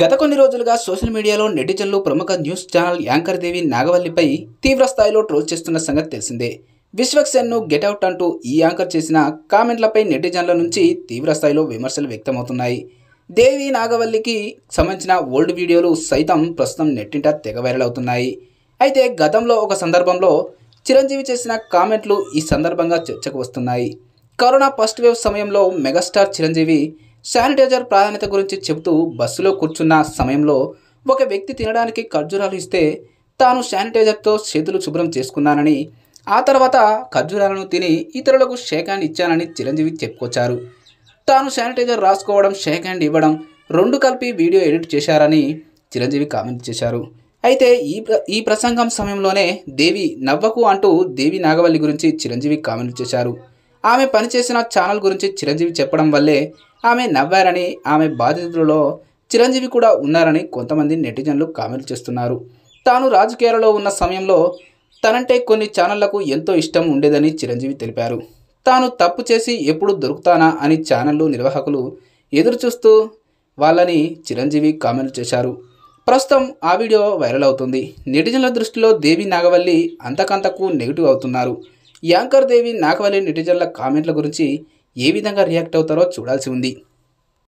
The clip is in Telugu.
గత కొన్ని రోజులుగా సోషల్ మీడియాలో నెటిజన్లు ప్రముఖ న్యూస్ ఛానల్ యాంకర్ దేవి నాగవల్లిపై తీవ్ర స్థాయిలో ట్రోల్ చేస్తున్న సంగతి తెలిసిందే విశ్వక్సేన్ను గెటౌట్ అంటూ ఈ యాంకర్ చేసిన కామెంట్లపై నెటిజన్ల నుంచి తీవ్ర స్థాయిలో విమర్శలు వ్యక్తమవుతున్నాయి దేవి నాగవల్లికి సంబంధించిన ఓల్డ్ వీడియోలు సైతం ప్రస్తుతం నెట్టింట తెగ వైరల్ అవుతున్నాయి అయితే గతంలో ఒక సందర్భంలో చిరంజీవి చేసిన కామెంట్లు ఈ సందర్భంగా చర్చకు వస్తున్నాయి కరోనా ఫస్ట్ వేవ్ సమయంలో మెగాస్టార్ చిరంజీవి శానిటైజర్ ప్రాధాన్యత గురించి చెబుతూ బస్సులో కూర్చున్న సమయంలో ఒక వ్యక్తి తినడానికి ఖర్జూరాలు ఇస్తే తాను శానిటైజర్తో చేతులు శుభ్రం చేసుకున్నానని ఆ తర్వాత ఖర్జూరాలను తిని ఇతరులకు షేక్ హ్యాండ్ ఇచ్చానని చిరంజీవి చెప్పుకొచ్చారు తాను శానిటైజర్ రాసుకోవడం షేక్ హ్యాండ్ ఇవ్వడం రెండు కలిపి వీడియో ఎడిట్ చేశారని చిరంజీవి కామెంట్ చేశారు అయితే ఈ ఈ ప్రసంగం సమయంలోనే దేవి నవ్వకు అంటూ దేవి నాగవల్లి గురించి చిరంజీవి కామెంట్ చేశారు ఆమె పనిచేసిన ఛానల్ గురించి చిరంజీవి చెప్పడం వల్లే ఆమె నవ్వారని ఆమె బాధితులలో చిరంజీవి కూడా ఉన్నారని కొంతమంది నెటిజన్లు కామెంట్ చేస్తున్నారు తాను రాజకీయాలలో ఉన్న సమయంలో తనంటే కొన్ని ఛానళ్లకు ఎంతో ఇష్టం ఉండేదని చిరంజీవి తెలిపారు తాను తప్పు చేసి ఎప్పుడు దొరుకుతానా అని ఛానళ్ళు నిర్వాహకులు ఎదురుచూస్తూ వాళ్ళని చిరంజీవి కామెంట్ చేశారు ప్రస్తుతం ఆ వీడియో వైరల్ అవుతుంది నెటిజన్ల దృష్టిలో దేవి నాగవల్లి అంతకంతకు నెగిటివ్ అవుతున్నారు యాంకర్ దేవి నాగవల్లి నెటిజన్ల కామెంట్ల గురించి ఏ విధంగా రియాక్ట్ అవుతారో చూడాల్సి ఉంది